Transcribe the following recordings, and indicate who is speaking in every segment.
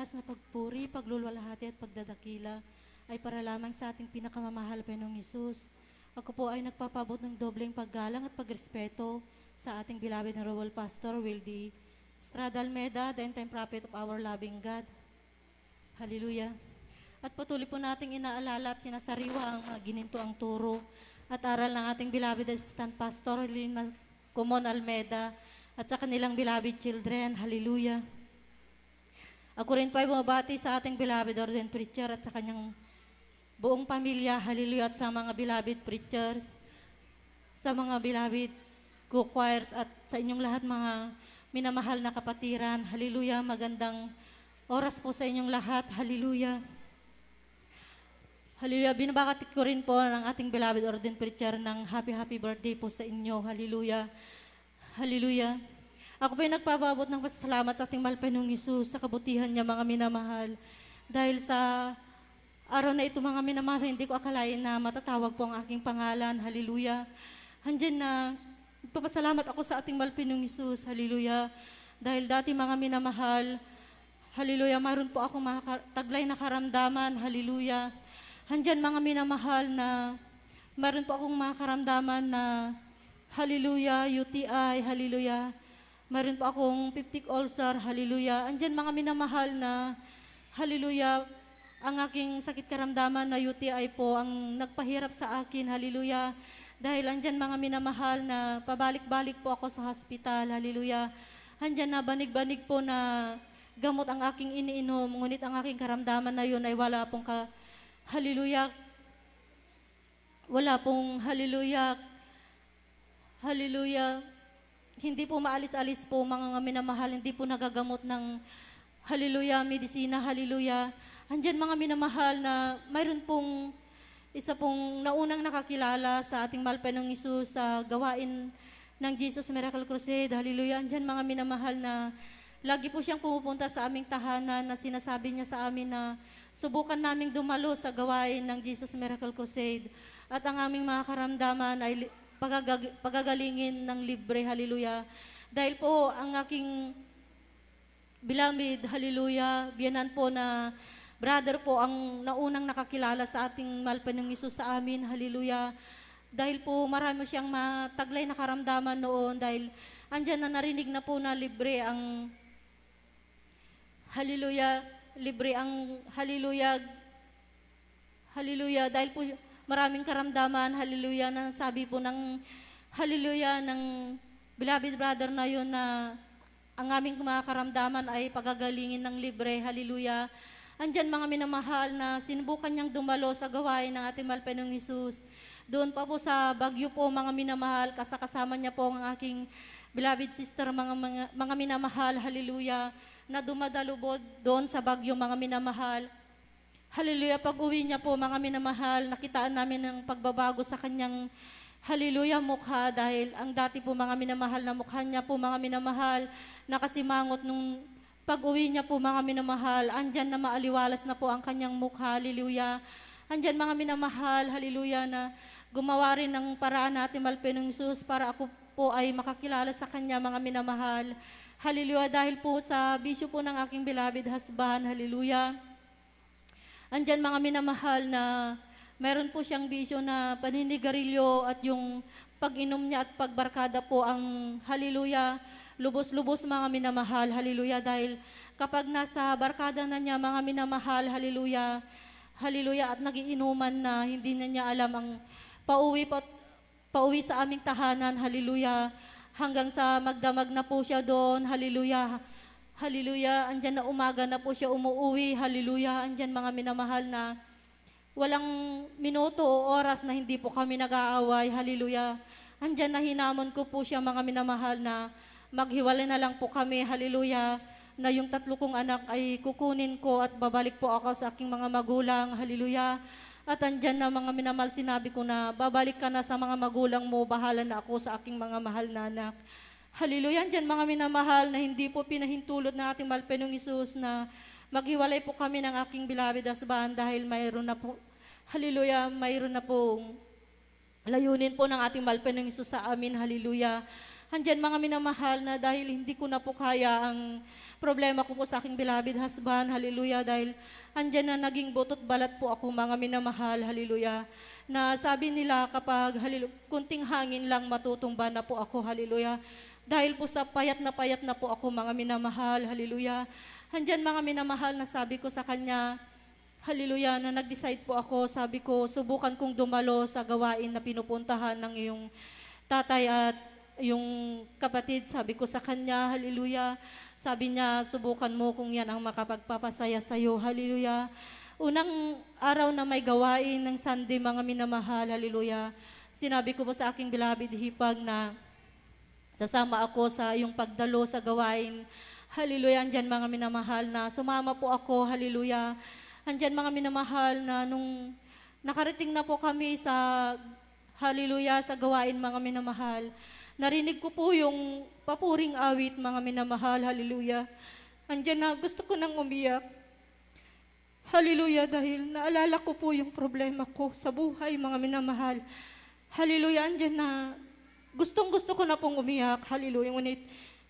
Speaker 1: mataas na pagpuri, paglulwalhati at pagdadakila ay para lamang sa ating pinakamamahal Panginoong Isus. Ako po ay nagpapabot ng dobleng paggalang at pagrespeto sa ating bilabid na Rowell Pastor, Will D. Estrada the end-time prophet of our loving God. Hallelujah. At patuloy po nating inaalala at sinasariwa ang mga uh, gininto ang turo at aral ng ating bilabid assistant pastor, Lina Comon Almeda, at sa kanilang bilabid children. Hallelujah. Ako rin po ay bumabati sa ating beloved ordain preacher at sa kanyang buong pamilya, hallelujah, at sa mga beloved preachers, sa mga beloved co-choirs, at sa inyong lahat mga minamahal na kapatiran, hallelujah, magandang oras po sa inyong lahat, hallelujah. Hallelujah, binabakati ko rin po ng ating beloved ordain preacher ng happy, happy birthday po sa inyo, hallelujah, hallelujah. Ako po'y nagpapabot ng pasasalamat sa ating malpinong Panginoong Isus sa kabutihan niya mga minamahal. Dahil sa araw na ito mga minamahal, hindi ko akalain na matatawag po ang aking pangalan. Hallelujah. Handyan na Papasalamat ako sa ating malpinong Isus. Hallelujah. Dahil dati mga minamahal, hallelujah, maroon po ako mga taglay na karamdaman. Hallelujah. Handyan mga minamahal na maroon po akong mga karamdaman na hallelujah, UTI, hallelujah. Meron po akong 50 ulcer, hallelujah. Andiyan mga minamahal na, hallelujah, ang aking sakit karamdaman na UTI po ang nagpahirap sa akin, hallelujah. Dahil andiyan mga minamahal na pabalik-balik po ako sa hospital, hallelujah. Andiyan na banig-banig po na gamot ang aking iniinom, ngunit ang aking karamdaman na yun ay wala pong ka, hallelujah, wala pong hallelujah, hallelujah, hindi po maalis-alis po mga minamahal, hindi po nagagamot ng hallelujah, medisina, hallelujah. Andiyan mga minamahal na mayroon pong isa pong naunang nakakilala sa ating malpenong iso sa gawain ng Jesus Miracle Crusade. Hallelujah. Andiyan mga minamahal na lagi po siyang pumupunta sa aming tahanan na sinasabi niya sa amin na subukan naming dumalo sa gawain ng Jesus Miracle Crusade. At ang aming mga karamdaman ay pagagag- pagagalingin ng libre, hallelujah. Dahil po ang aking bilamid, hallelujah, biyanan po na brother po ang naunang nakakilala sa ating mahal pa ng Isus sa amin, hallelujah. Dahil po marami siyang mataglay na karamdaman noon dahil andyan na narinig na po na libre ang hallelujah, libre ang hallelujah, hallelujah, dahil po maraming karamdaman, hallelujah, na sabi po ng hallelujah ng beloved brother na yon na ang aming mga karamdaman ay pagagalingin ng libre, hallelujah. Andyan mga minamahal na sinubukan niyang dumalo sa gawain ng ating malpenong Isus. Doon pa po sa Bagyo po mga minamahal, kasakasama niya po ang aking beloved sister, mga, mga, mga minamahal, hallelujah, na dumadalubod doon sa Bagyo mga minamahal Hallelujah, pag uwi niya po mga minamahal, nakitaan namin ang pagbabago sa kanyang Hallelujah mukha dahil ang dati po mga minamahal na mukha niya po mga minamahal na kasimangot nung pag-uwi niya po mga minamahal andyan na maaliwalas na po ang kanyang mukha hallelujah andyan mga minamahal hallelujah na gumawa rin ng paraan natin malpinong Jesus para ako po ay makakilala sa kanya mga minamahal hallelujah dahil po sa bisyo po ng aking beloved husband hallelujah Andyan mga minamahal na meron po siyang bisyo na paninigarilyo at yung pag-inom niya at pagbarkada po ang hallelujah, lubos-lubos mga minamahal, hallelujah, dahil kapag nasa barkada na niya mga minamahal, hallelujah, hallelujah, at nagiinuman na hindi na niya alam ang pauwi, pa, pauwi sa aming tahanan, hallelujah, hanggang sa magdamag na po siya doon, hallelujah, Hallelujah, andyan na umaga na po siya umuwi. Hallelujah, andyan mga minamahal na walang minuto o oras na hindi po kami nag-aaway. Hallelujah. Andyan na hinamon ko po siya mga minamahal na maghiwalay na lang po kami. Hallelujah. Na yung tatlo kong anak ay kukunin ko at babalik po ako sa aking mga magulang. Hallelujah. At andyan na mga minamahal, sinabi ko na babalik ka na sa mga magulang mo. Bahala na ako sa aking mga mahal na anak. Hallelujah. Diyan mga minamahal na hindi po pinahintulot ng ating malpenong Isus na maghiwalay po kami ng aking beloved asbaan dahil mayroon na po, hallelujah, mayroon na pong layunin po ng ating malpenong Isus sa amin. Hallelujah. Andyan mga minamahal na dahil hindi ko na po kaya ang problema ko po sa aking beloved husband, hallelujah, dahil andyan na naging butot balat po ako mga minamahal, hallelujah, na sabi nila kapag hallelujah, kunting hangin lang matutumba na po ako, hallelujah. Dahil po sa payat na payat na po ako, mga minamahal, hallelujah. Handyan mga minamahal na sabi ko sa kanya, hallelujah, na nag-decide po ako, sabi ko, subukan kong dumalo sa gawain na pinupuntahan ng iyong tatay at yung kapatid, sabi ko sa kanya, hallelujah. Sabi niya, subukan mo kung yan ang makapagpapasaya sa iyo, hallelujah. Unang araw na may gawain ng Sunday, mga minamahal, hallelujah. Sinabi ko po sa aking bilabid hipag na, Sasama ako sa iyong pagdalo sa gawain. Hallelujah, andyan mga minamahal na sumama po ako, hallelujah. Andyan mga minamahal na nung nakarating na po kami sa hallelujah sa gawain mga minamahal. Narinig ko po yung papuring awit mga minamahal, hallelujah. Andyan na gusto ko nang umiyak. Hallelujah dahil naalala ko po yung problema ko sa buhay mga minamahal. Hallelujah, andyan na Gustong-gusto ko na pong umiyak. Hallelujah. Ngunit,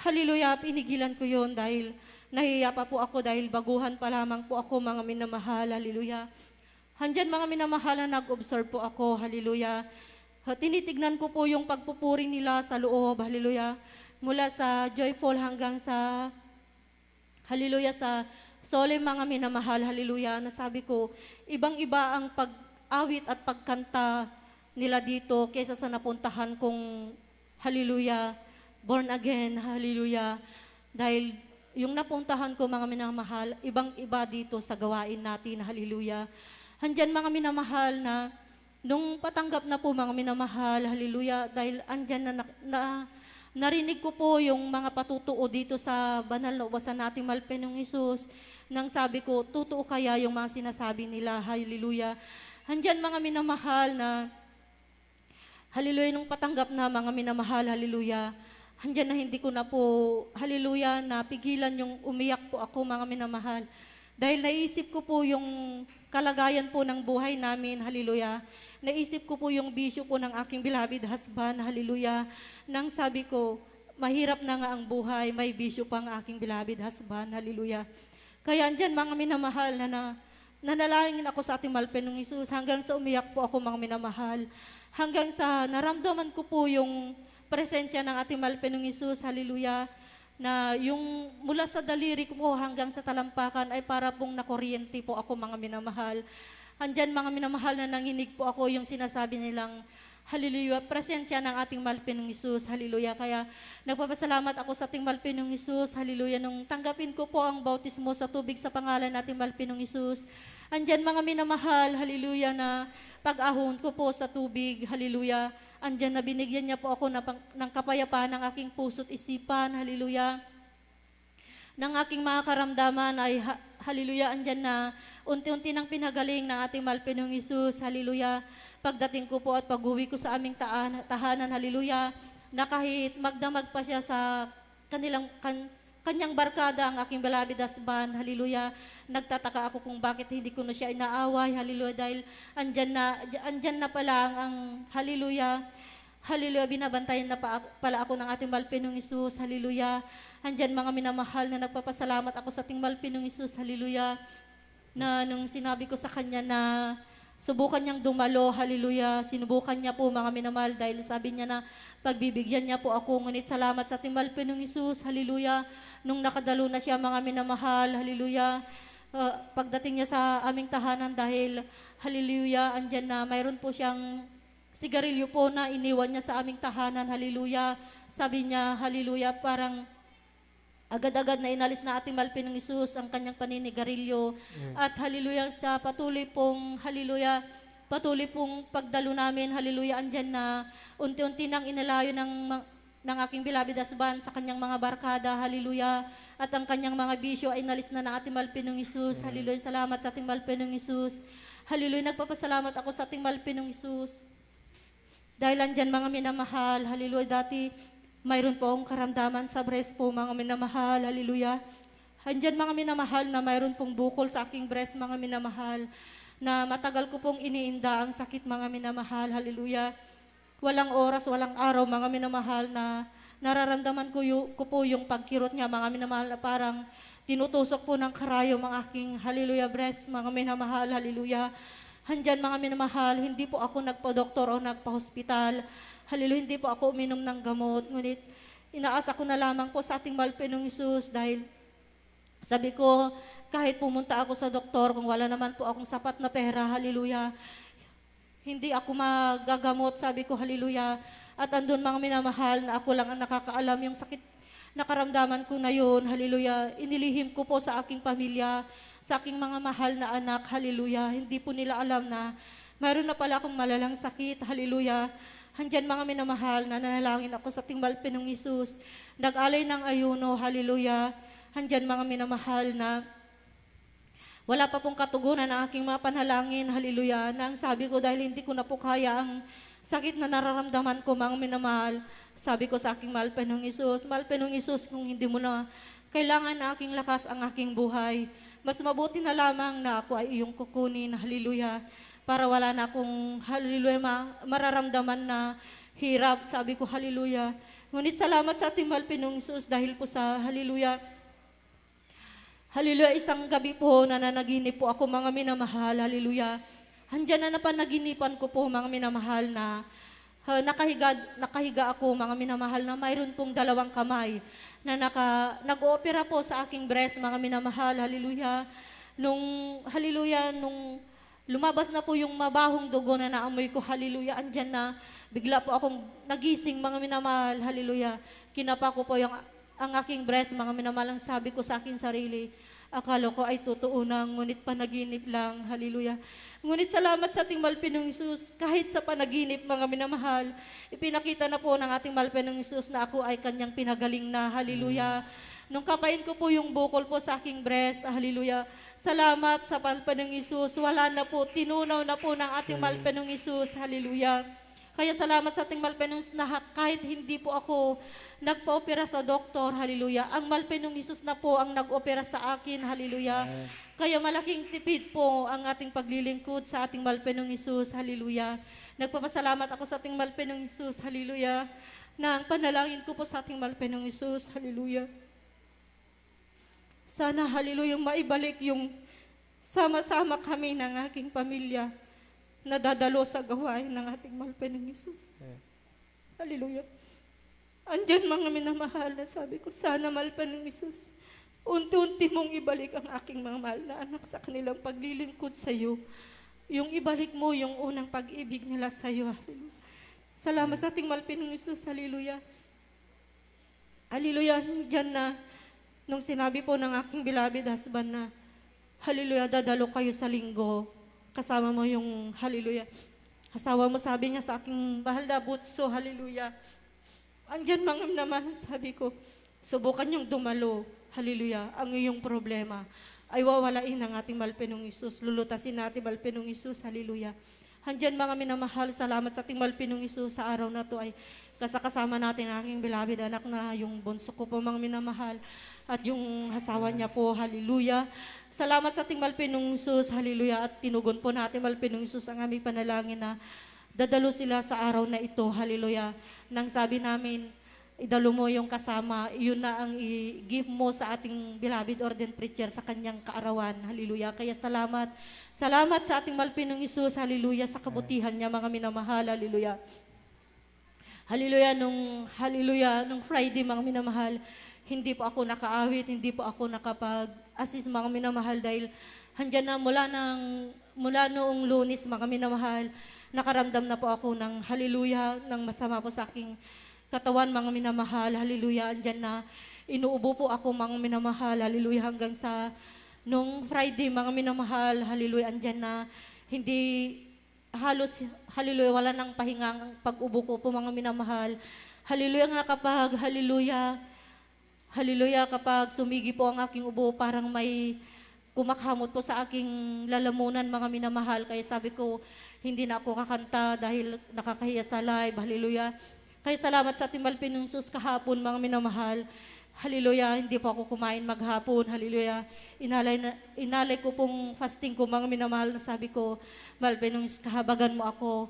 Speaker 1: hallelujah, pinigilan ko yon dahil nahiya pa po ako dahil baguhan pa lamang po ako mga minamahal. Hallelujah. Handyan mga minamahal na nag-observe po ako. Hallelujah. Tinitignan ko po yung pagpupuri nila sa loob. Hallelujah. Mula sa joyful hanggang sa, hallelujah, sa solemn mga minamahal. Hallelujah. Nasabi ko, ibang-iba ang pag-awit at pagkanta nila dito kaysa sa napuntahan kong hallelujah, born again, hallelujah. Dahil yung napuntahan ko mga minamahal, ibang-iba dito sa gawain natin, hallelujah. Handyan mga minamahal na nung patanggap na po mga minamahal, hallelujah, dahil andyan na, na, na narinig ko po yung mga patutuo dito sa banal na ubasan nating malpenong Isus, nang sabi ko, totoo kaya yung mga sinasabi nila, hallelujah. Handyan mga minamahal na Hallelujah, nung patanggap na mga minamahal, hallelujah, handyan na hindi ko na po, hallelujah, napigilan yung umiyak po ako mga minamahal. Dahil naisip ko po yung kalagayan po ng buhay namin, hallelujah. Naisip ko po yung bisyo po ng aking beloved husband, hallelujah. Nang sabi ko, mahirap na nga ang buhay, may bisyo pa ang aking beloved husband, hallelujah. Kaya andyan mga minamahal na, na nanalangin ako sa ating malpenong Isus hanggang sa umiyak po ako mga minamahal hanggang sa naramdaman ko po yung presensya ng ating Malpinong Isus, hallelujah, na yung mula sa daliri ko hanggang sa talampakan ay para pong nakuryente po ako mga minamahal. Andyan mga minamahal na nanginig po ako yung sinasabi nilang hallelujah, presensya ng ating malpinong Isus, hallelujah. Kaya nagpapasalamat ako sa ating malpinong Isus, hallelujah, nung tanggapin ko po ang bautismo sa tubig sa pangalan ng ating malpinong Isus, Andyan mga minamahal, hallelujah, na pag-ahon ko po sa tubig, hallelujah. Andyan na binigyan niya po ako na, ng kapayapaan ng aking puso't isipan, hallelujah. Nang aking mga karamdaman ay, ha, hallelujah, andyan na unti-unti nang pinagaling ng ating malpinong Isus, hallelujah. Pagdating ko po at pag-uwi ko sa aming taan, tahanan, hallelujah, na kahit magdamag pa siya sa kanilang kan, kanyang barkada ang aking balabid asban. Hallelujah. Nagtataka ako kung bakit hindi ko na siya inaaway. Hallelujah. Dahil andyan na, andyan na pala ang, ang hallelujah. Hallelujah. Binabantayan na pa, pala ako ng ating malpinong Isus. Hallelujah. Andyan mga minamahal na nagpapasalamat ako sa ating malpinong Isus. Hallelujah. Na nung sinabi ko sa kanya na Subukan niyang dumalo, hallelujah. Sinubukan niya po mga minamahal dahil sabi niya na pagbibigyan niya po ako. Ngunit salamat sa ng Isus, hallelujah. Nung nakadalo na siya mga minamahal, hallelujah. Uh, pagdating niya sa aming tahanan dahil, hallelujah, andyan na mayroon po siyang sigarilyo po na iniwan niya sa aming tahanan, hallelujah. Sabi niya, hallelujah, parang Agad-agad na inalis na ating ng Isus ang kanyang paninigarilyo. Mm. At haleluya sa patuloy pong, haleluya, patuloy pong pagdalo namin, haleluya, andyan na unti-unti nang inalayo ng, ng aking bilabid sa kanyang mga barkada, haleluya. At ang kanyang mga bisyo ay inalis na ng ating ng Isus. Mm. Haleluya, salamat sa ating malpin ng Isus. Haleluya, nagpapasalamat ako sa ating malpin ng Isus. Dahil andyan mga minamahal, haleluya, dati mayroon po akong karamdaman sa breast po, mga minamahal. Hallelujah. Andiyan, mga minamahal na mayroon pong bukol sa aking breast, mga minamahal, na matagal ko pong iniinda ang sakit, mga minamahal. Hallelujah. Walang oras, walang araw, mga minamahal, na nararamdaman ko, yu, ko po yung pagkirot niya, mga minamahal, na parang tinutusok po ng karayo mga aking hallelujah breast, mga minamahal, hallelujah. Andiyan, mga minamahal, hindi po ako nagpa-doktor o nagpa-hospital. Hallelujah, hindi po ako uminom ng gamot. Ngunit inaasa ko na lamang po sa ating malpinong Isus dahil sabi ko, kahit pumunta ako sa doktor, kung wala naman po akong sapat na pera, hallelujah, hindi ako magagamot, sabi ko, hallelujah. At andun mga minamahal na ako lang ang nakakaalam yung sakit nakaramdaman ko na yun, hallelujah. Inilihim ko po sa aking pamilya, sa aking mga mahal na anak, hallelujah. Hindi po nila alam na mayroon na pala akong malalang sakit, hallelujah. Handyan mga minamahal, nananalangin ako sa timbal pinong Isus. Nag-alay ng ayuno, hallelujah. Handyan mga minamahal na wala pa pong katugunan ang aking mga panalangin, hallelujah, na ang sabi ko dahil hindi ko na po kaya ang sakit na nararamdaman ko, mga minamahal. Sabi ko sa aking mahal panong Isus, mahal Isus, kung hindi mo na kailangan na aking lakas ang aking buhay, mas mabuti na lamang na ako ay iyong kukunin, hallelujah para wala na akong hallelujah, mararamdaman na hirap. Sabi ko, hallelujah. Ngunit salamat sa ating mahal pinong Isus dahil po sa hallelujah. Hallelujah, isang gabi po nananaginip po ako mga minamahal, hallelujah. Handyan na napanaginipan ko po mga minamahal na uh, nakahiga, nakahiga ako mga minamahal na mayroon pong dalawang kamay na naka, nag-oopera po sa aking breast mga minamahal, hallelujah. Nung, hallelujah, nung Lumabas na po yung mabahong dugo na naamoy ko, hallelujah, Andiyan na. Bigla po akong nagising, mga minamahal, hallelujah. Kinapa ko po yung, ang aking breast, mga minamahal, ang sabi ko sa akin sarili. Akala ko ay totoo na, ngunit panaginip lang, hallelujah. Ngunit salamat sa ating malpinong Isus, kahit sa panaginip, mga minamahal, ipinakita na po ng ating malpinong Isus na ako ay kanyang pinagaling na, hallelujah. Mm. Nung kakain ko po yung bukol po sa aking breast, hallelujah, Salamat sa malpanong Isus. Wala na po, tinunaw na po ng ating malpanong Isus. Hallelujah. Kaya salamat sa ating malpenong na kahit hindi po ako nagpa-opera sa doktor, hallelujah. Ang malpenong Isus na po ang nag-opera sa akin, hallelujah. Kaya malaking tipid po ang ating paglilingkod sa ating malpenong Isus, hallelujah. Nagpapasalamat ako sa ating malpenong Isus, hallelujah. Na ang panalangin ko po sa ating malpenong Isus, hallelujah. Sana haliluyang maibalik yung sama-sama kami ng aking pamilya na dadalo sa gawain ng ating malpenang Isus. Yeah. Hallelujah. Andyan mga minamahal na sabi ko, sana malpenang Isus. Unti-unti mong ibalik ang aking mga mahal na anak sa kanilang paglilingkod sa iyo. Yung ibalik mo yung unang pag-ibig nila sa iyo. Hallelujah. Salamat sa ating malpenang Isus. Hallelujah. Hallelujah. Diyan na nung sinabi po ng aking beloved husband na, Hallelujah, dadalo kayo sa linggo. Kasama mo yung Hallelujah. Asawa mo sabi niya sa aking bahal na butso, Hallelujah. Andiyan mangam naman, sabi ko, subukan yung dumalo, Hallelujah, ang iyong problema. Ay wawalain ang ating malpinong Isus. Lulutasin natin malpinong Isus, Hallelujah. Handyan mga minamahal, salamat sa ating malpinong iso sa araw na to ay kasakasama natin ang aking bilabid anak na yung bunso ko po mga minamahal at yung asawa niya po, hallelujah. Salamat sa ating malpinong Isus, hallelujah, at tinugon po natin malpinong Isus ang aming panalangin na dadalo sila sa araw na ito, hallelujah. Nang sabi namin, idalo mo yung kasama, yun na ang i-give mo sa ating beloved ordained preacher sa kanyang kaarawan. Hallelujah. Kaya salamat. Salamat sa ating malpinong Isus. Hallelujah. Sa kabutihan niya, mga minamahal. Hallelujah. Hallelujah nung hallelujah nung Friday mga minamahal. Hindi po ako nakaawit, hindi po ako nakapag-assist mga minamahal dahil handyan na mula, ng, mula noong Lunes mga minamahal, nakaramdam na po ako ng haleluya, ng masama po sa aking katawan mga minamahal, haleluya, andyan na inuubo po ako mga minamahal, haleluya, hanggang sa nung Friday mga minamahal, haleluya, andyan na hindi halos, haleluya, wala nang pahinga ang pag-ubo ko po mga minamahal. Haleluya, nakapag, haleluya, Hallelujah, kapag sumigi po ang aking ubo, parang may kumakhamot po sa aking lalamunan, mga minamahal. Kaya sabi ko, hindi na ako kakanta dahil nakakahiya sa live. Hallelujah. Kaya salamat sa ating malpinunsos kahapon, mga minamahal. Hallelujah, hindi po ako kumain maghapon. Hallelujah. Inalay, na, inalay ko pong fasting ko, mga minamahal. Sabi ko, malpinunsos kahabagan mo ako.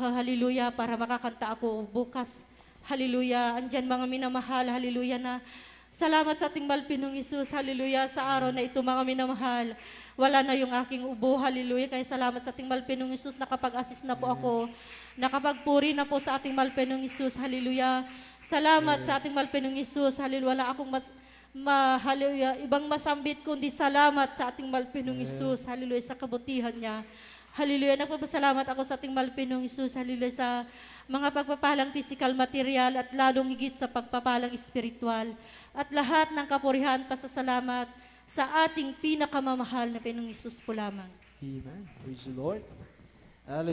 Speaker 1: Hallelujah, para makakanta ako bukas. Hallelujah. Andyan mga minamahal, hallelujah na Salamat sa ating malpinong Isus, hallelujah, sa araw na ito mga minamahal. Wala na yung aking ubo, hallelujah. Kaya salamat sa ating malpinong Isus, nakapag-assist na po ako. Nakapagpuri na po sa ating malpinong Isus, hallelujah. Salamat sa ating malpinong Isus, hallelujah. Wala akong mas, ma, haleluya, ibang masambit kundi salamat sa ating malpinong Isus, hallelujah, sa kabutihan niya. Hallelujah, nagpapasalamat ako sa ating malpinong Isus, haleluya, sa mga pagpapalang physical, material, at lalong higit sa pagpapalang spiritual at lahat ng kapurihan pasasalamat sa ating pinakamamahal na Pinong Isus po lamang. Amen. Praise the Lord. Hallelujah.